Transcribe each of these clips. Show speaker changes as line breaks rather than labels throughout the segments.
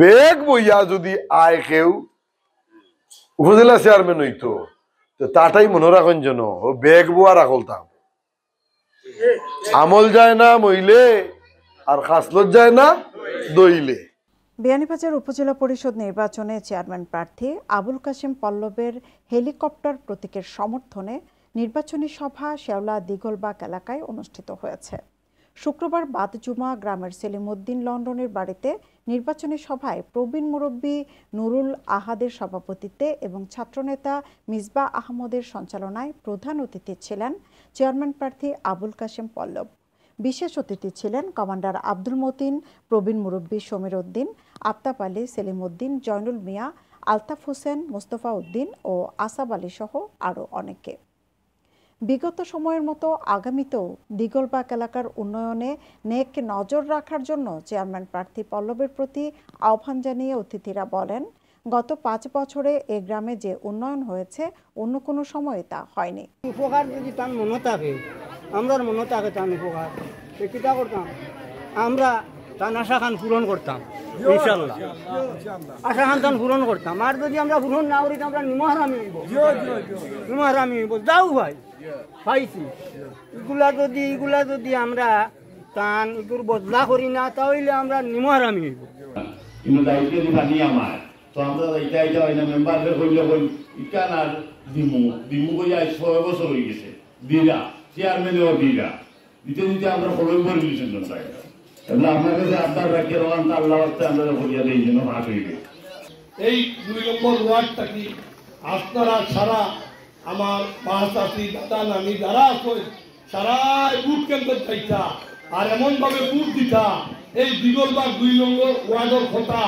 বেগ বইয়া যদি আয় কেউ উপজেলা চেয়ারম্যান হইতো তো তাটাই মনে রাখেন যেন ও বেগ বোয়া রাখল তা আমল যায় না মইলে আর খাসলত যায় না দইলে
বিয়ানীবাজার উপজেলা পরিষদ নির্বাচনে চেয়ারম্যান প্রার্থী আবুল কাশিম পল্লবের হেলিকপ্টার প্রতীকের সমর্থনে নির্বাচনী সভা শেওলা দিগলবাগ এলাকায় অনুষ্ঠিত হয়েছে শুক্রবার বাদজুমা গ্রামের সেলিমউদ্দিন লন্ডনের বাড়িতে নির্বাচনী সভায় প্রবীণ মুরব্বী নুরুল আহাদের সভাপতিত্বে এবং ছাত্রনেতা মিসবা আহমদের সঞ্চালনায় প্রধান অতিথি ছিলেন চেয়ারম্যান প্রার্থী আবুল কাশেম পল্লব বিশেষ অতিথি ছিলেন কমান্ডার আব্দুল মতিন প্রবীণ মুরব্বী সমীর উদ্দিন আফতাব আলী সেলিম উদ্দিন জয়নুল মিয়া আলতাফ হোসেন মোস্তফা উদ্দিন ও আসাব আলী সহ আরও অনেকে বিগত সময়ের মতো আগামীতেও দিগলবাগ এলাকার উন্নয়নে নেক নজর রাখার জন্য চেয়ারম্যান প্রার্থী পল্লবের প্রতি আহ্বান জানিয়ে অতিথিরা বলেন গত পাঁচ বছরে এ গ্রামে যে উন্নয়ন হয়েছে অন্য কোনো সময়ে তা হয়নি উপকার যদি তার মনে থাকে আমরা মনে থাকে তার উপকার করতাম আমরা তার আশা খান পূরণ করতাম আশা খান তান পূরণ করতাম আর যদি আমরা পূরণ না করি আমরা নিমহারামি হইব
নিমহারামি হইব
যাও ভাই পাইছি এগুলা যদি এগুলা যদি আমরা তান এগুলো বদলা করি না তাহলে আমরা নিমহারামি হইব আমরা
ছয় বছর হয়ে গেছে আমরা এই দুই নম্বর ওয়ার্ডটা কি আপনারা সারা আমার মা চাষি দাদা নানি যারা আছে সারা বুট কেন্দ্র চাইতা আর এমন ভাবে বুট দিতা এই দিগল বা দুই নম্বর ওয়ার্ডের কথা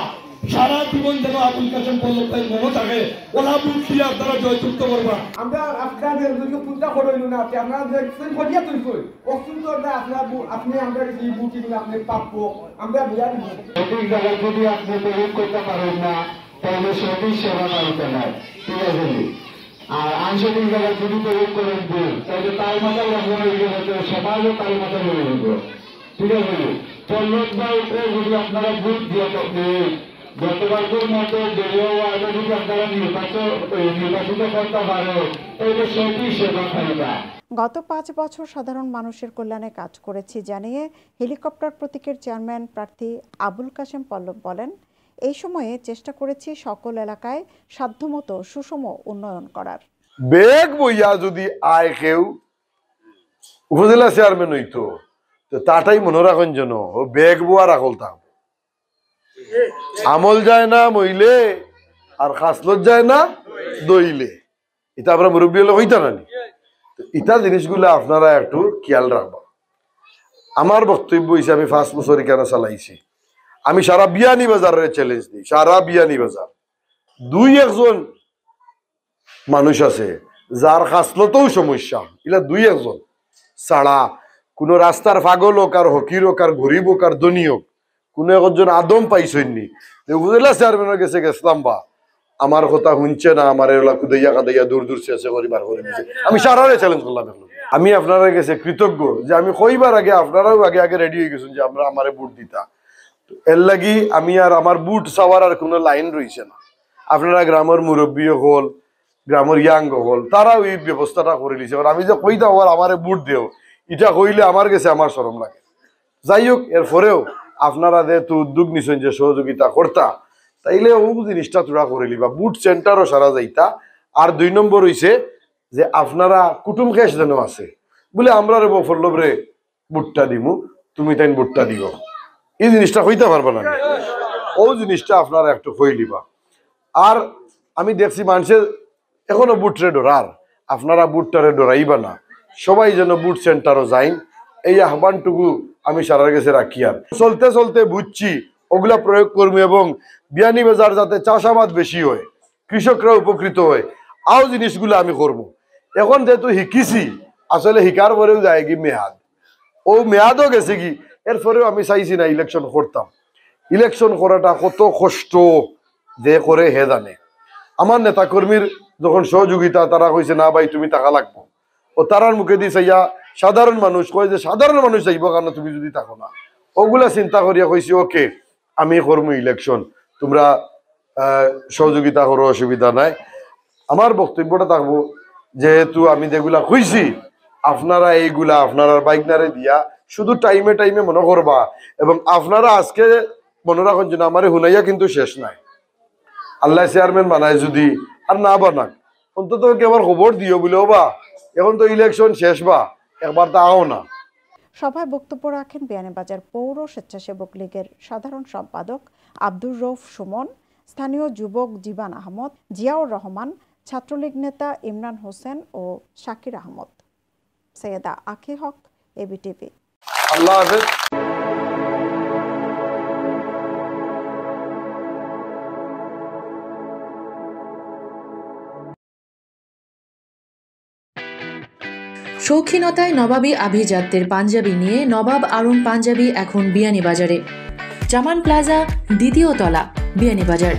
সারা জীবন যেন আবুল কাসেম পল্লবের মনে থাকে ওরা বুদ্ধি আপনারা জয়যুক্ত করবা আমরা আপনাদের দুটো পূজা করইল না আপনি আপনাদের দেখছেন করিয়া তুই কই অক্সিন তো না আপনারা আপনি আমরা এই বুটি গুলো আপনি পাবো আমরা বিয়া দিব সঠিক জায়গা যদি আপনি প্রয়োগ করতে পারেন না তাহলে সঠিক সেবা পাইতে না ঠিক আছে আর আঞ্চলিক জায়গা যদি প্রয়োগ করেন ভুল তাহলে তার মাথায় রাখবেন সমাজও তার মাথায় রয়ে ঠিক আছে পল্লব বা উপরে যদি আপনারা বুট দিয়ে থাকেন গতবারদের মতো
গত পাঁচ বছর সাধারণ মানুষের কল্যাণে কাজ করেছি জানিয়ে হেলিকপ্টার প্রতীকের চেয়ারম্যান প্রার্থী আবুল কাশেম পল্লব বলেন এই সময়ে চেষ্টা করেছি সকল এলাকায় সাধ্যমতো সুষম উন্নয়ন করার
বেগ বইয়া যদি আয় কেউ উপজেলা চেয়ারম্যান হইতো তাটাই মনে রাখেন যেন বেগ বোয়া রাখলতাম আমল যায় না মইলে আর খাসলত যায় না দইলে এটা আমরা মুরব্বী হলে হইতা নানি ইটা জিনিসগুলো আপনারা একটু খেয়াল রাখবো আমার বক্তব্য আমি পাঁচ বছরই কেন চালাইছি আমি সারা বিয়ানি বাজারের চ্যালেঞ্জ দিই সারা বিয়ানি বাজার দুই একজন মানুষ আছে যার খাসলতেও সমস্যা এটা দুই একজন ছাড়া কোনো রাস্তার ফাগল হোক আর হকির হোক আর গরিব হোক আর ধনী হোক কোন একজন আদম পাইছনি ওগুলা চেয়ারম্যানের কাছে গেছিলাম বা আমার কথা শুনছে না আমার এগুলা কুদাইয়া কাদাইয়া দূর দূর চেষে করিবার করে দিচ্ছে আমি সারারে চ্যালেঞ্জ করলাম এখন আমি আপনার কাছে কৃতজ্ঞ যে আমি কইবার আগে আপনারাও আগে আগে রেডি হয়ে গেছেন যে আমরা আমার বুট দিতা এর লাগি আমি আর আমার বুট চাওয়ার আর কোনো লাইন রয়েছে না আপনারা গ্রামের মুরব্বী হল গ্রামের ইয়াং হল তারাও এই ব্যবস্থাটা করে দিয়েছে কারণ আমি যে কই দাও আর আমারে বুট দেও এটা কইলে আমার কাছে আমার সরম লাগে যাই হোক এরপরেও আপনারা যেহেতু উদ্যোগ নিছেন যে সহযোগিতা করতা তাইলে ও জিনিসটা তোরা করে লিবা বুট সেন্টারও সারা যাইতা আর দুই নম্বর হইছে যে আপনারা কুটুম খেস যেন আছে বলে আমরা রে বফরলব রে বুটটা দিমু তুমি তাই বুটটা দিব এই জিনিসটা হইতে পারবে না ও জিনিসটা আপনারা একটু হই লিবা আর আমি দেখছি মানুষের এখনো বুটরে ডোরার আপনারা বুটটারে ডোরাইবা না সবাই যেন বুট সেন্টারও যাইন এই আহ্বানটুকু আমি সারার কাছে রাখি আর চলতে চলতে বুঝছি ওগুলা প্রয়োগ করবো এবং বিয়ানি বাজার যাতে চাষাবাদ বেশি হয় কৃষকরা উপকৃত হয় আও জিনিসগুলো আমি করব। এখন যেহেতু শিকিছি আসলে শিকার পরেও যায় কি মেয়াদ ও মেয়াদও গেছে কি এরপরেও আমি চাইছি না ইলেকশন করতাম ইলেকশন করাটা কত কষ্ট যে করে হে জানে আমার নেতাকর্মীর যখন সহযোগিতা তারা কইছে না ভাই তুমি টাকা লাগবো ও তারার মুখে দিয়ে ইয়া সাধারণ মানুষ কয় যে সাধারণ মানুষ যাইব কারণ তুমি যদি থাকো না ওগুলা চিন্তা করিয়া কইছি ওকে আমি করবো ইলেকশন তোমরা সহযোগিতা করো অসুবিধা নাই আমার বক্তব্যটা থাকবো যেহেতু আমি যেগুলা কইছি আপনারা এইগুলা আপনারা বাইকনারে দিয়া শুধু টাইমে টাইমে মনে করবা এবং আপনারা আজকে মনে রাখুন যে আমার হুনাইয়া কিন্তু শেষ নাই আল্লাহ চেয়ারম্যান বানায় যদি আর না বানাক অন্তত কেবল খবর দিও বলেও বা এখন তো ইলেকশন শেষ বা একবার দাও না
সভায় বক্তব্য রাখেন বিয়ানীবাজার পৌর স্বেচ্ছাসেবক লীগের সাধারণ সম্পাদক আব্দুর রৌফ সুমন স্থানীয় যুবক জীবান আহমদ জিয়াউর রহমান ছাত্রলীগ নেতা ইমরান হোসেন ও শাকির আহমদ সৈয়দা আখি হক এবিটিভি
আল্লাহ হাফেজ
শৌখিনতায় নবাবী আভিজাত্যের পাঞ্জাবি নিয়ে নবাব আরুন পাঞ্জাবি এখন বিয়ানীবাজারে জামান প্লাজা দ্বিতীয় তলা বিয়ানীবাজার